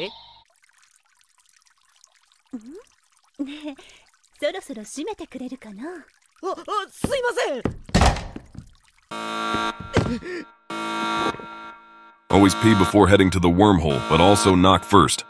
えねえそろそろ閉めてくれるかなああすいません Always pee before heading to the wormhole, but also knock first.